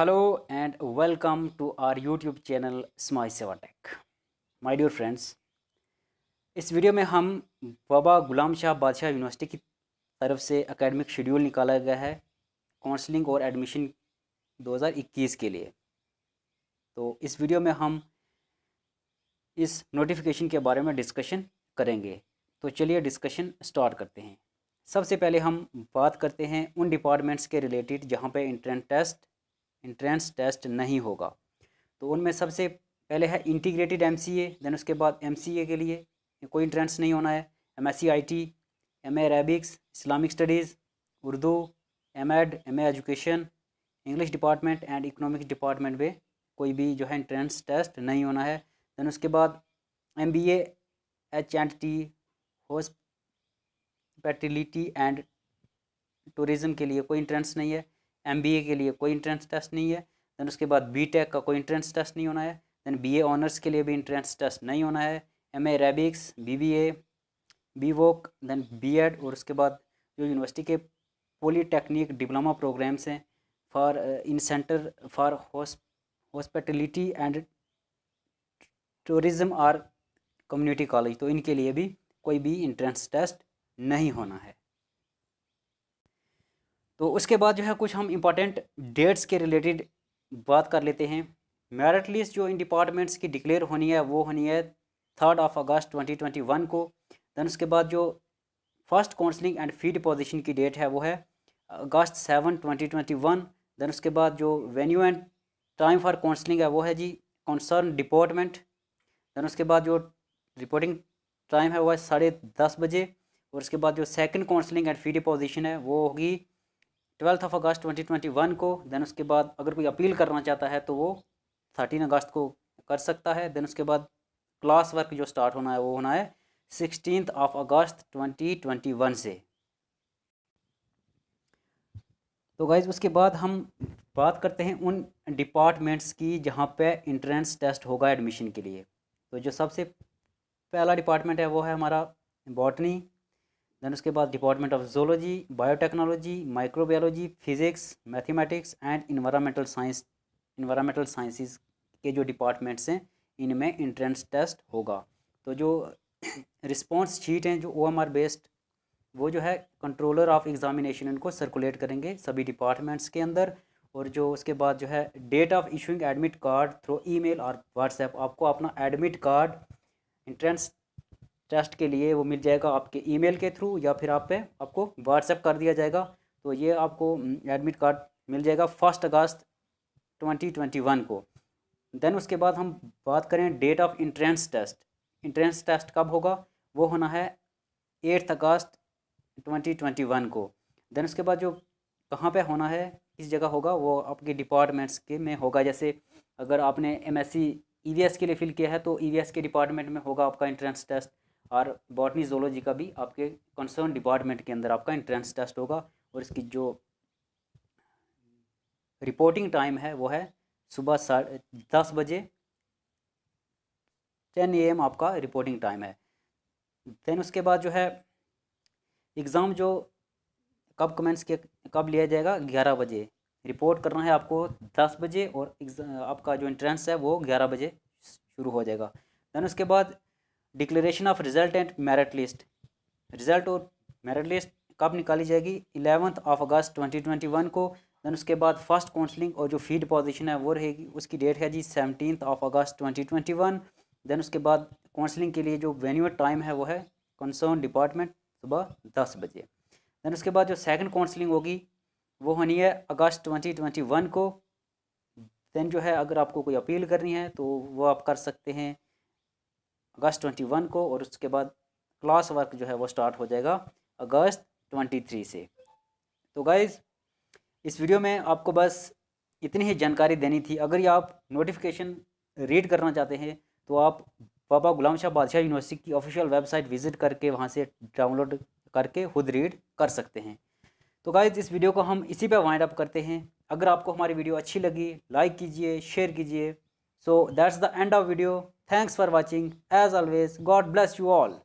Hello and welcome to our YouTube channel स्माई Seva tech my dear friends इस वीडियो में हम बाबा गुलाम शाह बादशाह यूनिवर्सिटी की तरफ से एकेडमिक शेड्यूल निकाला गया है काउंसलिंग और एडमिशन 2021 के लिए तो इस वीडियो में हम इस नोटिफिकेशन के बारे में डिस्कशन करेंगे तो चलिए डिस्कशन स्टार्ट करते हैं सबसे पहले हम बात करते हैं उन डिपार्टमेंट्स के रिलेटेड जहाँ पे इंट्रेंस टेस्ट इंट्रेंस टेस्ट नहीं होगा तो उनमें सबसे पहले है इंटीग्रेटेड एम सी देन उसके बाद एम सी ए के लिए कोई इंट्रेंस नहीं होना है M S C I T M arabics Islamic studies Urdu M Ed M education English department and economics department में कोई भी जो है इंट्रेंस टेस्ट नहीं होना है देन उसके बाद M B H and T hospitality and tourism के लिए कोई इंट्रेंस नहीं है एम के लिए कोई इंट्रेंस टेस्ट नहीं है दैन उसके बाद बी टेक का कोई इंट्रेंस टेस्ट नहीं होना है दैन बी एनर्स ऑनर्स के लिए भी इंट्रेंस टेस्ट नहीं होना है M arabics B B A B voc then B Ed और उसके बाद जो यूनिवर्सिटी के पॉलीटेक्निक डिप्लोमा प्रोग्राम्स हैं for in centre for hospitality and tourism are community college तो इनके लिए भी कोई भी इंट्रेंस टेस्ट नहीं होना है तो उसके बाद जो है कुछ हम इम्पॉर्टेंट डेट्स के रिलेटेड बात कर लेते हैं मेरिट लिस्ट जो इन डिपार्टमेंट्स की डिक्लेयर होनी है वो होनी है थर्ड ऑफ अगस्त 2021 को दैन उसके बाद जो first counselling and fee deposition की डेट है वो है August seven twenty twenty one then उसके बाद जो venue and time for counselling है वो है जी कंसर्न डिपार्टमेंट दैन उसके बाद जो रिपोर्टिंग टाइम है वो है साढ़े दस बजे और उसके बाद जो second counselling and fee deposition है वो होगी ट्वेल्थ ऑफ अगस्त 2021 को देन उसके बाद अगर कोई अपील करना चाहता है तो वो थर्टीन अगस्त को कर सकता है देन उसके बाद क्लास वर्क जो स्टार्ट होना है वो होना है सिक्सटीन ऑफ अगस्त 2021 से तो गाइज उसके बाद हम बात करते हैं उन डिपार्टमेंट्स की जहाँ पे इंट्रेंस टेस्ट होगा एडमिशन के लिए तो जो सबसे पहला डिपार्टमेंट है वो है हमारा बॉटनी देन उसके बाद department of zoology biotechnology microbiology physics mathematics and environmental science environmental sciences के जो डिपार्टमेंट्स हैं इनमें इंट्रेंस टेस्ट होगा तो जो रिस्पॉन्स शीट हैं जो ओ एम आर बेस्ड वो जो है कंट्रोलर ऑफ एग्जामिनेशन इनको सर्कुलेट करेंगे सभी डिपार्टमेंट्स के अंदर और जो उसके बाद जो है date of issuing admit card through email और व्हाट्सएप आपको अपना एडमिट कार्ड इंट्रेंस टेस्ट के लिए वो मिल जाएगा आपके ईमेल के थ्रू या फिर आप पे आपको व्हाट्सएप कर दिया जाएगा तो ये आपको एडमिट कार्ड मिल जाएगा first August twenty twenty one को देन उसके बाद हम बात करें date of entrance test entrance test कब होगा वो होना है eighth August twenty twenty one को देन उसके बाद जो कहाँ पे होना है किस जगह होगा वो आपके डिपार्टमेंट्स के में होगा जैसे अगर आपने एम एस के लिए फ़िल किया है तो ई के डिपार्टमेंट में होगा आपका इंट्रेंस टेस्ट और बॉटनी जोलॉजी का भी आपके कंसर्न डिपार्टमेंट के अंदर आपका एंट्रेंस टेस्ट होगा और इसकी जो रिपोर्टिंग टाइम है वो है सुबह साढ़े दस बजे टेन ए एम आपका रिपोर्टिंग टाइम है देन उसके बाद जो है एग्ज़ाम जो कब कमेंट्स के कब लिया जाएगा ग्यारह बजे रिपोर्ट करना है आपको दस बजे और आपका जो एंट्रेंस है वो ग्यारह बजे शुरू हो जाएगा दैन उसके बाद declaration of result and merit list result और मेरिट लिस्ट कब निकाली जाएगी eleventh of August twenty twenty one को दैन उसके बाद फर्स्ट काउंसलिंग और जो फी डिपोजिशन है वो रहेगी उसकी डेट है जी seventeen of August twenty twenty one then उसके बाद काउंसलिंग के लिए जो वेन्यू टाइम है वो है कंसर्न डिपार्टमेंट सुबह दस बजे दैन उसके बाद जो सेकंड काउंसलिंग होगी वो होनी है अगस्त ट्वेंटी ट्वेंटी वन को दैन जो है अगर आपको कोई अपील करनी है तो वो आप कर सकते हैं अगस्त ट्वेंटी वन को और उसके बाद क्लास वर्क जो है वो स्टार्ट हो जाएगा अगस्त ट्वेंटी थ्री से तो गाइज़ इस वीडियो में आपको बस इतनी ही जानकारी देनी थी अगर ये आप नोटिफिकेशन रीड करना चाहते हैं तो आप बाबा गुलाम शाह बादशाह यूनिवर्सिटी की ऑफिशियल वेबसाइट विजिट करके वहाँ से डाउनलोड करके खुद रीड कर सकते हैं तो गाइज इस वीडियो को हम इसी पे वाइंड अप करते हैं अगर आपको हमारी वीडियो अच्छी लगी लाइक कीजिए शेयर कीजिए so that's the end of video Thanks for watching. As always, God bless you all.